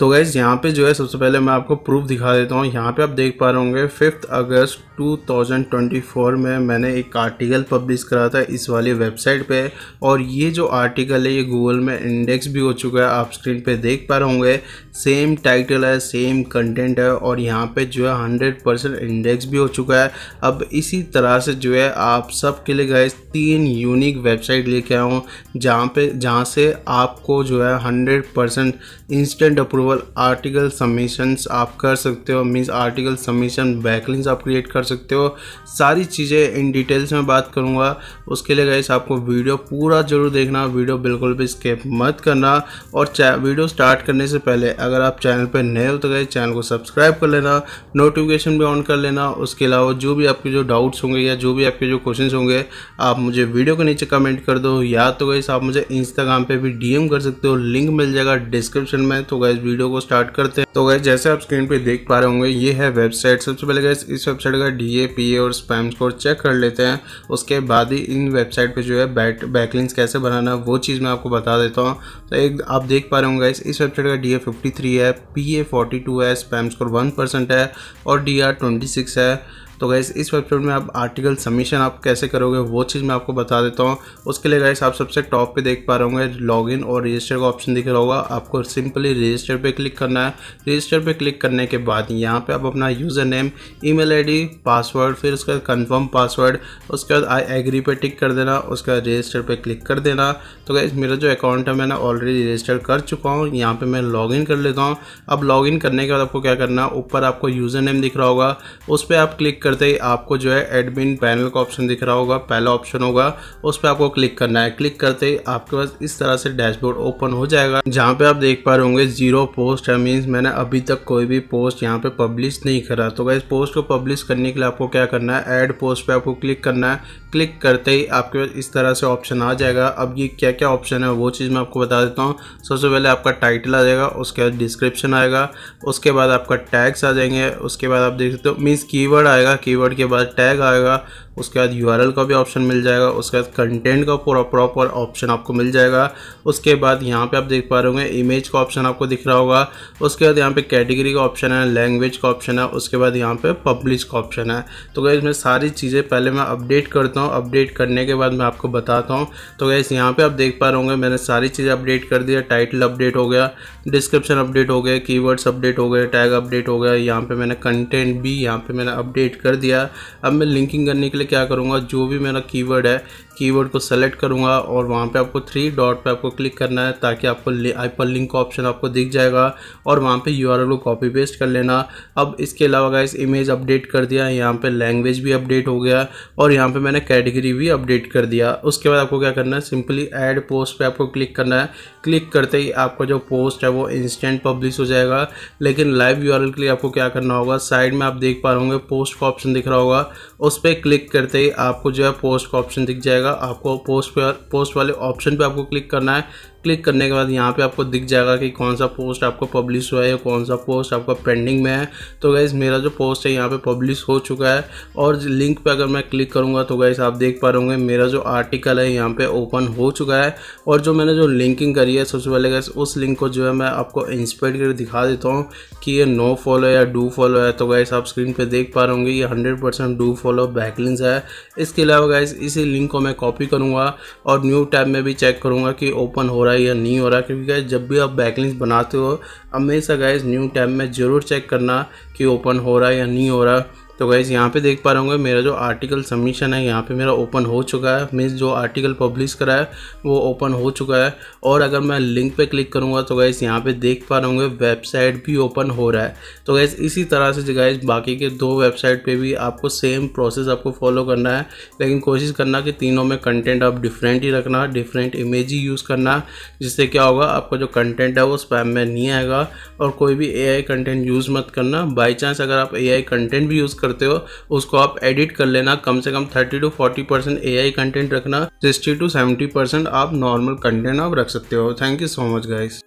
तो गैस यहाँ पे जो है सबसे पहले मैं आपको प्रूफ दिखा देता हूँ यहाँ पे आप देख पा रहे होंगे फिफ्थ अगस्त 2024 में मैंने एक आर्टिकल पब्लिश करा था इस वाली वेबसाइट पे और ये जो आर्टिकल है ये गूगल में इंडेक्स भी हो चुका है आप स्क्रीन पे देख पा रहे होंगे सेम टाइटल है सेम कंटेंट है और यहाँ पर जो है हंड्रेड परसेंट इंडेक्स भी हो चुका है अब इसी तरह से जो है आप सब के लिए गए तीन यूनिक वेबसाइट लेके आया हूँ जहाँ पे जहाँ से आपको जो है hundred percent instant approval over article submissions आप कर सकते हो मीन्स आर्टिकल सबमिशन बैकलिंग्स आप क्रिएट कर सकते हो सारी चीज़ें इन डिटेल्स में बात करूँगा उसके लिए गाइस आपको वीडियो पूरा जरूर देखना वीडियो बिल्कुल भी स्केप मत करना और वीडियो स्टार्ट करने से पहले अगर आप चैनल पर नए हो तो गए चैनल को सब्सक्राइब कर लेना नोटिफिकेशन भी ऑन कर लेना उसके अलावा जो भी आपके जो डाउट्स होंगे या जो भी आपके जो क्वेश्चन होंगे आप मुझे वीडियो के नीचे कमेंट कर दो या तो गई आप मुझे इंस्टाग्राम पर भी डीएम कर सकते हो लिंक मिल जाएगा डिस्क्रिप्शन में तो गए वीडियो वीडियो को स्टार्ट करते हैं तो गैस जैसे आप स्क्रीन पे देख पा रहे होंगे ये है वेबसाइट सबसे पहले गैस इस वेबसाइट का डी ए पी और स्पैम स्कोर चेक कर लेते हैं उसके बाद ही इन वेबसाइट पे जो है बैट बैकलिंग्स कैसे बनाना वो चीज़ मैं आपको बता देता हूँ तो एक आप देख पा रहे होंगे गैस इस वेबसाइट का डी ए है पी ए है स्पैम स्कोर वन है और डी आर है तो गैस इस वेबसाइट में आप आर्टिकल सबमिशन आप कैसे करोगे वो चीज़ मैं आपको बता देता हूँ उसके लिए गैस आप सबसे टॉप पे देख पा रहे होंगे लॉगिन और रजिस्टर का ऑप्शन दिख रहा होगा आपको सिंपली रजिस्टर पे क्लिक करना है रजिस्टर पे क्लिक करने के बाद यहाँ पे आप अपना यूज़र नेम ई मेल पासवर्ड फिर उसके बाद कन्फर्म पासवर्ड उसके बाद आई एग्री पे टिक कर देना उसके बाद रजिस्टर पर क्लिक कर देना तो गैस मेरा जो अकाउंट है मैंने ऑलरेडी रजिस्टर कर चुका हूँ यहाँ पर मैं लॉगिन कर लेता हूँ अब लॉगिन करने के बाद आपको क्या करना ऊपर आपको यूज़र नेम दिख रहा होगा उस पर आप क्लिक कर करते ही आपको जो है एडमिन पैनल का ऑप्शन दिख रहा होगा पहला ऑप्शन होगा उस पर आपको क्लिक करना है क्लिक करते ही आपके पास इस तरह से डैशबोर्ड ओपन हो जाएगा जहाँ पे आप देख पा रहे होंगे जीरो पोस्ट है मीन्स मैंने अभी तक कोई भी पोस्ट यहाँ पे पब्लिश नहीं करा तो इस पोस्ट को पब्लिश करने के लिए आपको क्या करना है एड पोस्ट पर आपको क्लिक करना है क्लिक करते ही आपके पास इस तरह से ऑप्शन आ जाएगा अब ये क्या क्या ऑप्शन है वो चीज़ मैं आपको बता देता हूँ सबसे पहले आपका टाइटल आ जाएगा उसके बाद डिस्क्रिप्शन आएगा उसके बाद आपका टैग्स आ जाएंगे उसके बाद आप देख सकते हो मीन्स कीवर्ड आएगा कीवर्ड के बाद टैग आएगा उसके बाद यूआरएल का भी ऑप्शन मिल जाएगा उसके बाद कंटेंट का पूरा प्रॉपर ऑप्शन आपको मिल जाएगा उसके बाद यहाँ पे आप देख पा रहे होंगे इमेज का ऑप्शन आपको दिख रहा होगा उसके बाद यहाँ पे कैटेगरी का ऑप्शन है लैंग्वेज का ऑप्शन है उसके बाद यहाँ पे पब्लिश का ऑप्शन है तो गैस मैं सारी चीज़ें पहले मैं अपडेट करता हूँ अपडेट करने के बाद मैं आपको बताता हूँ तो गैस यहाँ पर आप देख पा रहे होंगे मैंने सारी चीज़ें अपडेट कर दिया टाइटल अपडेट हो गया डिस्क्रिप्शन अपडेट हो गया कीवर्ड्स अपडेट हो गए टैग अपडेट हो गया यहाँ पे मैंने कंटेंट भी यहाँ पर मैंने अपडेट कर दिया अब मैं लिंकिंग करने के लिए क्या करूँगा जो भी मेरा कीवर्ड है कीवर्ड को सेलेक्ट करूँगा और वहाँ पे आपको थ्री डॉट पे आपको क्लिक करना है ताकि आपको हाइपर लिंक का ऑप्शन आपको दिख जाएगा और वहाँ पे यू को कॉपी पेस्ट कर लेना अब इसके अलावा गाइस इमेज अपडेट कर दिया यहाँ पे लैंग्वेज भी अपडेट हो गया और यहाँ पे मैंने कैटेगरी भी अपडेट कर दिया उसके बाद आपको क्या करना है सिंपली एड पोस्ट पर आपको क्लिक करना है क्लिक करते ही आपका जो पोस्ट है वो इंस्टेंट पब्लिश हो जाएगा लेकिन लाइव यू के लिए आपको क्या करना होगा साइड में आप देख पा रहे होंगे पोस्ट ऑप्शन दिख रहा होगा उस पर क्लिक करते ही आपको जो है पोस्ट का ऑप्शन दिख जाएगा आपको पोस्ट पर पोस्ट वाले ऑप्शन पे आपको क्लिक करना है क्लिक करने के बाद यहाँ पे आपको दिख जाएगा कि कौन सा पोस्ट आपको पब्लिश हुआ है या कौन सा पोस्ट आपका पेंडिंग में है तो गाइज़ मेरा जो पोस्ट है यहाँ पे पब्लिश हो चुका है और लिंक पे अगर मैं क्लिक करूँगा तो गाइज़ आप देख पा रहे मेरा जो आर्टिकल है यहाँ पे ओपन हो चुका है और जो मैंने जो लिंकिंग करी है सबसे पहले गाइज उस लिंक को जो है मैं आपको इंस्पायर कर दिखा देता हूँ कि ये नो फॉलो या डू फॉलो है तो गाइज आप स्क्रीन पर देख पा रहे होंगे ये हंड्रेड डू फॉलो बैकलिंग्स है इसके अलावा गाइज इसी लिंक को मैं कॉपी करूँगा और न्यू टैब में भी चेक करूँगा कि ओपन हो रहा रहा है या नहीं हो रहा क्योंकि गाइज जब भी आप बैकलिंग्स बनाते हो हमेशा गाइज न्यू टैब में ज़रूर चेक करना कि ओपन हो रहा है या नहीं हो रहा तो गाइज़ यहाँ पे देख पा रहे होंगे मेरा जो आर्टिकल सबमिशन है यहाँ पे मेरा ओपन हो चुका है मीन्स जो आर्टिकल पब्लिश करा है वो ओपन हो चुका है और अगर मैं लिंक पे क्लिक करूँगा तो गाइज़ यहाँ पे देख पा रहे होंगे वेबसाइट भी ओपन हो रहा है तो गाइज़ इसी तरह से गाइज़ बाकी के दो वेबसाइट पर भी आपको सेम प्रोसेस आपको फॉलो करना है लेकिन कोशिश करना कि तीनों में कंटेंट आप डिफरेंट ही रखना डिफरेंट इमेज ही यूज़ करना जिससे क्या होगा आपका जो कंटेंट है वो स्पैम में नहीं आएगा और कोई भी ए कंटेंट यूज़ मत करना बाई चांस अगर आप ए कंटेंट भी यूज़ कर करते हो उसको आप एडिट कर लेना कम से कम 30 टू 40 परसेंट ए कंटेंट रखना 60 टू 70 परसेंट आप नॉर्मल कंटेंट आप रख सकते हो thank you so much guys